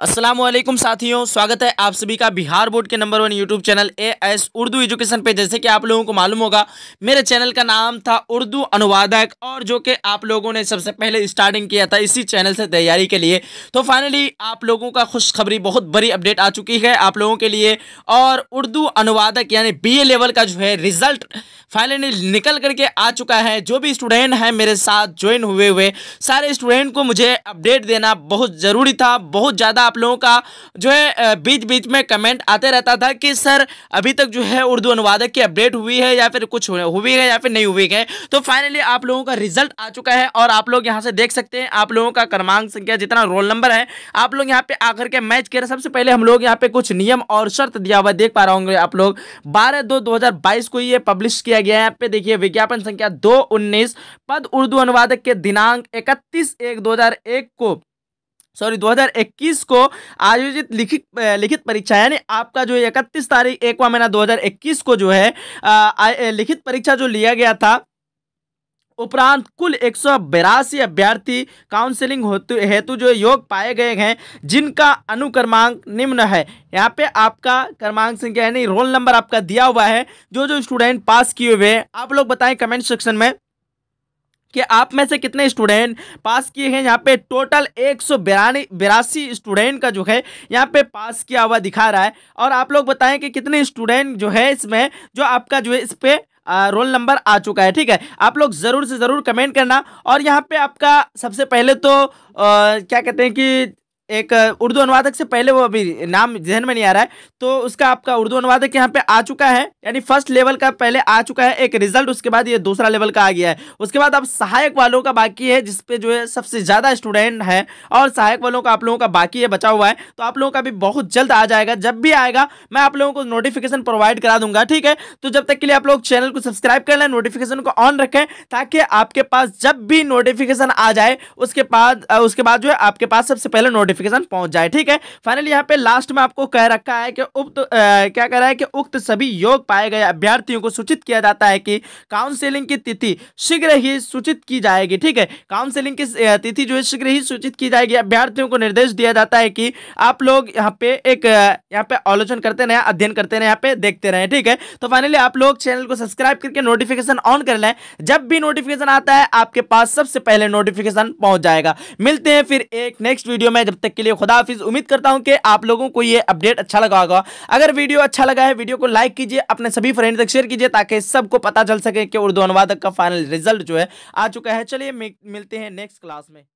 असलम साथियों स्वागत है आप सभी का बिहार बोर्ड के number one YouTube channel A S Urdu education पे जैसे कि आप लोगों को मालूम होगा मेरे चैनल का नाम था उर्दू अनुवादक और जो कि आप लोगों ने सबसे पहले स्टार्टिंग किया था इसी चैनल से तैयारी के लिए तो फाइनली आप लोगों का खुशखबरी बहुत बड़ी अपडेट आ चुकी है आप लोगों के लिए और उर्दू अनुवादक यानी बी लेवल का जो है रिजल्ट फाइनली निकल करके आ चुका है जो भी स्टूडेंट है मेरे साथ ज्वाइन हुए हुए सारे स्टूडेंट को मुझे अपडेट देना बहुत ज़रूरी था बहुत ज़्यादा था आप लोगों का जो है बीच बीच में कमेंट आते रहता था कि सर अभी तक जो है उर्दू अनुवादक की अपडेट हुई है या फिर कुछ हुई है या फिर नहीं हुई है तो फाइनली आप लोगों का रिजल्ट आ चुका है और आप लोग यहाँ से देख सकते हैं आप लोगों का क्रमांक संख्या जितना रोल नंबर है आप लोग यहाँ पे आकर के मैच कर सबसे पहले हम लोग यहाँ पे कुछ नियम और शर्त दिया हुआ देख पा रहा होंगे आप लोग बारह दो दो को ये पब्लिश किया गया है यहाँ पे देखिए विज्ञापन संख्या दो उन्नीस पद उर्दू अनुवादक के दिनांक इकतीस एक दो को सॉरी 2021 को आयोजित लिखित लिखित परीक्षा यानी आपका जो इकतीस तारीख एकवा महीना 2021 को जो है आ, लिखित परीक्षा जो लिया गया था उपरांत कुल एक अभ्यर्थी काउंसलिंग होते हेतु जो योग पाए गए हैं जिनका अनुक्रमांक निम्न है यहाँ पे आपका क्रमांक संख्या यानी रोल नंबर आपका दिया हुआ है जो जो स्टूडेंट पास किए हुए हैं आप लोग बताएं कमेंट सेक्शन में कि आप में से कितने स्टूडेंट पास किए हैं यहाँ पे टोटल एक सौ बिरासी स्टूडेंट का जो है यहाँ पे पास किया हुआ दिखा रहा है और आप लोग बताएं कि कितने स्टूडेंट जो है इसमें जो आपका जो है इस पर रोल नंबर आ चुका है ठीक है आप लोग ज़रूर से ज़रूर कमेंट करना और यहाँ पे आपका सबसे पहले तो आ, क्या कहते हैं कि एक उर्दू अनुवादक से पहले वो अभी नाम जहन में नहीं आ रहा है तो उसका आपका उर्दू अनुवादक यहाँ पे आ चुका है यानी फर्स्ट लेवल का पहले आ चुका है एक रिजल्ट उसके बाद ये दूसरा लेवल का आ गया है उसके बाद अब सहायक वालों का बाकी है जिसपे जो है सबसे ज़्यादा स्टूडेंट है और सहायक वालों का आप लोगों का बाकी है बचा हुआ है तो आप लोगों का भी बहुत जल्द आ जाएगा जब भी आएगा मैं आप लोगों को नोटिफिकेशन प्रोवाइड करा दूंगा ठीक है तो जब तक के लिए आप लोग चैनल को सब्सक्राइब कर लें नोटिफिकेशन को ऑन रखें ताकि आपके पास जब भी नोटिफिकेशन आ जाए उसके बाद उसके बाद जो है आपके पास सबसे पहले नोटिफिक नोटिफिकेशन पहुंच जाए ठीक है फाइनली यहाँ पे लास्ट में आपको कह रखा है कि उक्त क्या कह रहा है कि उक्त सभी योग पाए गए अभ्यर्थियों को सूचित किया जाता है कि काउंसिलिंग की तिथि शीघ्र ही सूचित की जाएगी ठीक है काउंसिलिंग की तिथि जो है शीघ्र ही सूचित की जाएगी अभ्यर्थियों को निर्देश दिया जाता है कि आप लोग यहाँ पे एक यहाँ पे आलोचन करते रहे अध्ययन करते रहे यहाँ पे देखते रहे ठीक है तो फाइनली आप लोग चैनल को सब्सक्राइब करके नोटिफिकेशन ऑन कर लें जब भी नोटिफिकेशन आता है आपके पास सबसे पहले नोटिफिकेशन पहुंच जाएगा मिलते हैं फिर एक नेक्स्ट वीडियो में जब तक तक के लिए हाफिज उम्मीद करता हूँ कि आप लोगों को ये अपडेट अच्छा लगा होगा अगर वीडियो अच्छा लगा है वीडियो को लाइक कीजिए अपने सभी फ्रेंड तक शेयर कीजिए ताकि सबको पता चल सके कि उर्दू अनुवादक का फाइनल रिजल्ट जो है आ चुका है चलिए मिलते हैं नेक्स्ट क्लास में